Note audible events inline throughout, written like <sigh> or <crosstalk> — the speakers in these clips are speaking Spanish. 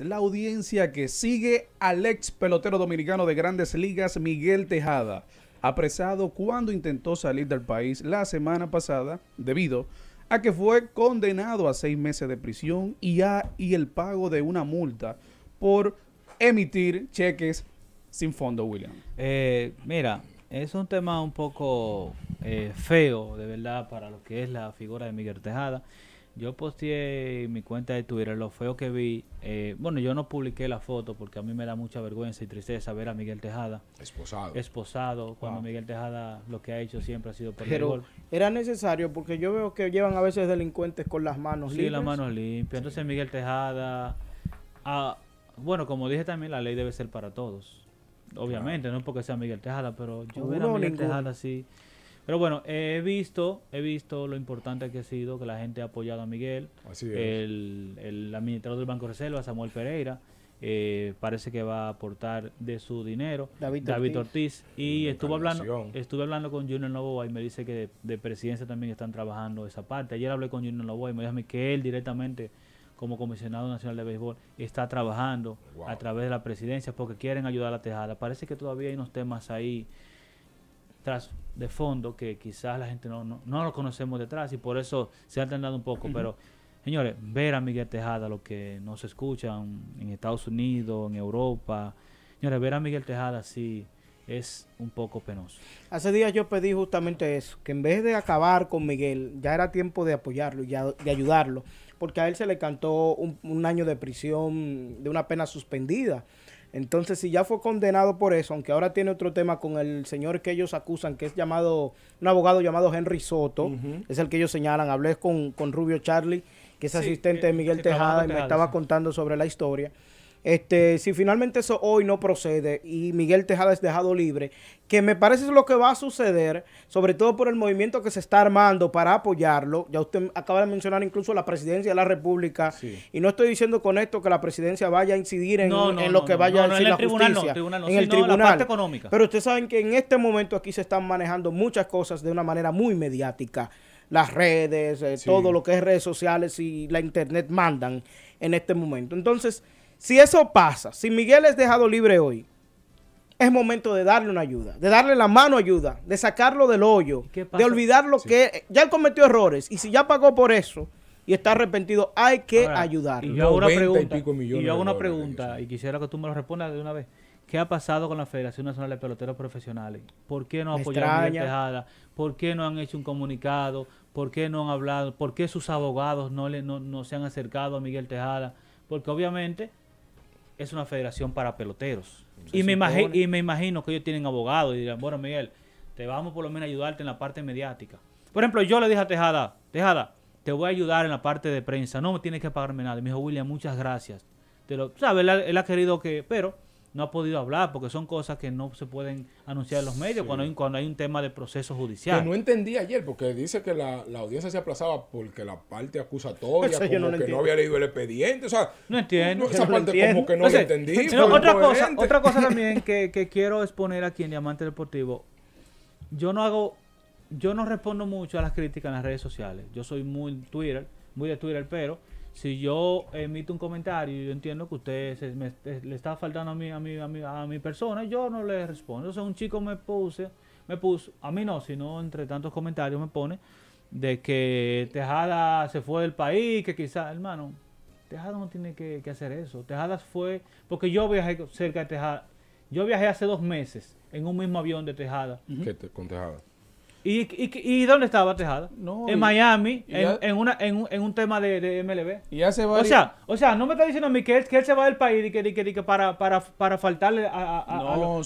La audiencia que sigue al ex pelotero dominicano de grandes ligas, Miguel Tejada, apresado cuando intentó salir del país la semana pasada debido a que fue condenado a seis meses de prisión y, a, y el pago de una multa por emitir cheques sin fondo, William. Eh, mira, es un tema un poco eh, feo, de verdad, para lo que es la figura de Miguel Tejada. Yo posteé mi cuenta de Twitter lo feo que vi. Eh, bueno, yo no publiqué la foto porque a mí me da mucha vergüenza y tristeza ver a Miguel Tejada. Esposado. Esposado, cuando Miguel Tejada lo que ha hecho siempre ha sido perder Pero gol. era necesario porque yo veo que llevan a veces delincuentes con las manos limpias. Sí, las manos limpias. Entonces Miguel Tejada... Ah, bueno, como dije también, la ley debe ser para todos. Obviamente, no porque sea Miguel Tejada, pero yo ver a Miguel Tejada así... Pero bueno, he visto, he visto lo importante que ha sido que la gente ha apoyado a Miguel, Así el, el, administrador del Banco Reserva, Samuel Pereira. Eh, parece que va a aportar de su dinero David, Ortiz. y estuvo hablando estuve hablando con Junior Novoa y me dice que de, presidencia también están trabajando esa parte ayer hablé con Junior Novoa y me dijo que él directamente como comisionado nacional de béisbol está trabajando a través de la presidencia porque quieren ayudar a la Tejada parece que todavía hay unos temas ahí de fondo que quizás la gente no, no, lo conocemos detrás y por eso se ha tardado un poco, pero señores, ver a Miguel Tejada, lo que nos escuchan en Estados Unidos, en Europa, señores, ver a Miguel Tejada sí es un poco penoso. Hace días yo pedí justamente eso, que en vez de acabar con Miguel, ya era tiempo de apoyarlo y de ayudarlo porque a él se le cantó un, año de prisión de una pena suspendida. Entonces, si ya fue condenado por eso, aunque ahora tiene otro tema con el señor que ellos acusan, que es llamado, un abogado llamado Henry Soto, es el que ellos señalan. Hablé con, con Rubio Charlie, que es asistente de eh, Miguel Tejada, y me estaba contando sobre la historia. Este, si finalmente eso hoy no procede y Miguel Tejada es dejado libre, que me parece es lo que va a suceder, sobre todo por el movimiento que se está armando para apoyarlo. Ya usted acaba de mencionar incluso la presidencia de la República. Y no estoy diciendo con esto que la presidencia vaya a incidir en, en lo que vaya a decir la justicia. Tribunal, en el tribunal. La parte económica. Pero ustedes saben que en este momento aquí se están manejando muchas cosas de una manera muy mediática. Las redes, eh, todo lo que es redes sociales y la internet mandan en este momento. Entonces si eso pasa, si Miguel es dejado libre hoy, es momento de darle una ayuda, de darle la mano ayuda, de sacarlo del hoyo, de olvidar lo que ya cometió errores y si ya pagó por eso y está arrepentido, hay que ayudar. Y yo hago una pregunta, y, hago una pregunta y quisiera que tú me lo respondas de una vez. ¿Qué ha pasado con la Federación Nacional de Peloteros Profesionales? ¿Por qué no ha a Miguel Tejada? ¿Por qué no han hecho un comunicado? ¿Por qué no han hablado? ¿Por qué sus abogados no, le, no, no se han acercado a Miguel Tejada? Porque obviamente es una federación para peloteros. y, me imagino que ellos tienen abogados y dirán, bueno, Miguel, te vamos por lo menos a ayudarte en la parte mediática. Por ejemplo, yo le dije a Tejada, Tejada, te voy a ayudar en la parte de prensa, no me tienes que pagarme nada. Y me dijo, William, muchas gracias. Te lo, ¿Sabes? Él, él, ha querido que, pero no ha podido hablar porque son cosas que no se pueden anunciar en los medios cuando, hay, cuando hay un tema de proceso judicial. Que no entendí ayer porque dice que la, audiencia se aplazaba porque la parte acusatoria como no que no había leído el expediente. O sea, no entiendo. esa como que no entendí. otra, cosa, otra cosa <laughs> también que, que quiero exponer aquí en Diamante Deportivo. Yo no hago yo no respondo mucho a las críticas en las redes sociales. Yo soy muy Twitter, muy de Twitter, pero si yo emito un comentario y yo entiendo que usted se, le está faltando a mi, a, mi, a, mi, persona, yo no le respondo. O sea, un chico me puse, me puso, a mí no, sino entre tantos comentarios me pone de que Tejada se fue del país, que quizás, hermano, Tejada no tiene que, hacer eso. Tejada fue, porque yo viajé cerca de Tejada, yo viajé hace dos meses en un mismo avión de Tejada. ¿Qué te, con Tejada? ¿Y, y, dónde estaba Tejada? en Miami, en, en, una, en, un, tema de, de MLB. Y o, sea, o sea, no me está diciendo a mí que él, que él se va del país que, para, para, para, faltarle a,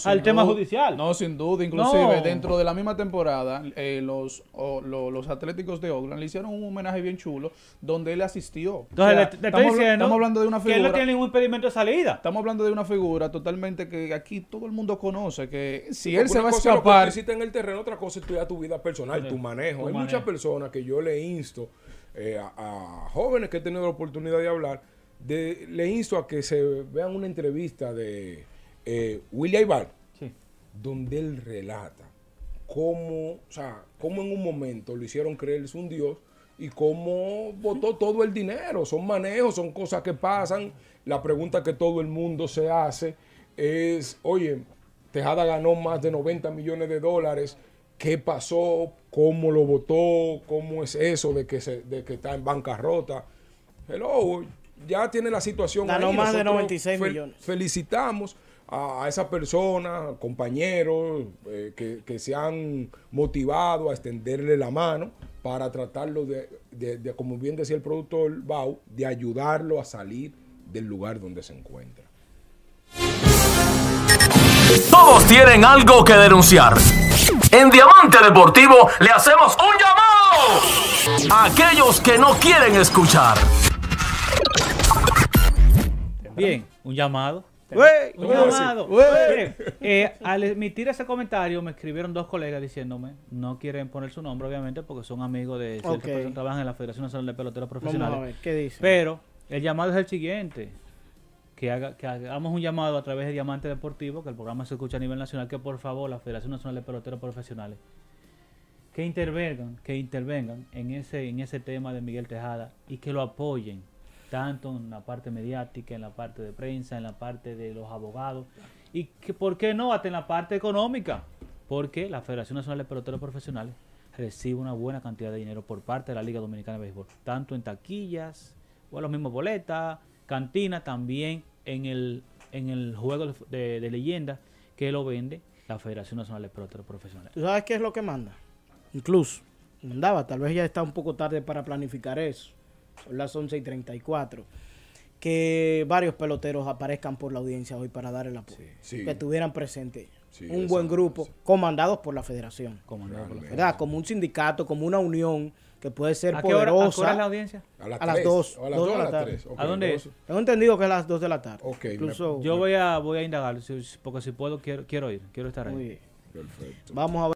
al tema judicial. No, sin duda. Inclusive, dentro de la misma temporada, eh, los, los Atléticos de Oakland le hicieron un homenaje bien chulo donde él asistió. Entonces, le, estamos, diciendo estamos hablando de una Que él no tiene ningún impedimento de salida. Estamos hablando de una figura totalmente que aquí todo el mundo conoce, que si él se va a escapar... está en el terreno, otra cosa es tu vida personal, tu manejo. Hay muchas personas que yo le insto eh, a, jóvenes que he tenido la oportunidad de hablar, le insto a que se vean una entrevista de eh, William Ibar, donde él relata cómo, sea, cómo en un momento lo hicieron creer es un Dios y cómo votó todo el dinero. Son manejos, son cosas que pasan. La pregunta que todo el mundo se hace es, oye, Tejada ganó más de 90 millones de dólares qué pasó, cómo lo votó, cómo es eso de que, se, está en bancarrota. Hello, ya tiene la situación. Ganó más de 96 millones. Felicitamos a, esa persona, compañeros eh, que, se han motivado a extenderle la mano para tratarlo de, como bien decía el productor Bau, de ayudarlo a salir del lugar donde se encuentra. Todos tienen algo que denunciar. En Diamante Deportivo le hacemos un llamado a aquellos que no quieren escuchar. Bien, un llamado. Wey, un llamado. eh, al emitir ese comentario me escribieron dos colegas diciéndome, no quieren poner su nombre obviamente porque son amigos de trabajan en la Federación Nacional de Peloteros Profesionales. Vamos a ver, ¿qué dice? Pero el llamado es el siguiente que, haga, que hagamos un llamado a través de Diamante Deportivo, que el programa se escucha a nivel nacional, que por favor la Federación Nacional de Peloteros Profesionales, que intervengan, que intervengan en ese, en ese tema de Miguel Tejada y que lo apoyen, tanto en la parte mediática, en la parte de prensa, en la parte de los abogados, y que, ¿por qué no? Hasta en la parte económica, porque la Federación Nacional de Peloteros Profesionales recibe una buena cantidad de dinero por parte de la Liga Dominicana de Béisbol, tanto en taquillas, o en los mismos boletas, ...cantinas también en el, en el juego de, de leyenda que lo vende la Federación Nacional de Peloteros Profesionales. ¿Tú sabes qué es lo que manda? Incluso, mandaba, tal vez ya está un poco tarde para planificar eso. Son las 11 y 34 que varios peloteros aparezcan por la audiencia hoy para dar el apoyo. Que estuvieran presentes. un buen grupo, comandados por la federación. Como un sindicato, como una unión que puede ser ¿A qué hora, poderosa. ¿A qué hora es la audiencia? A las, a las 2, o a las 2, de la tarde. 3, ¿A dónde es? Tengo entendido que es a las 2 de la tarde. Okay, Incluso, yo voy a, voy a indagar, porque si puedo, quiero, quiero ir, quiero estar ahí. Muy bien. Perfecto. Vamos a ver.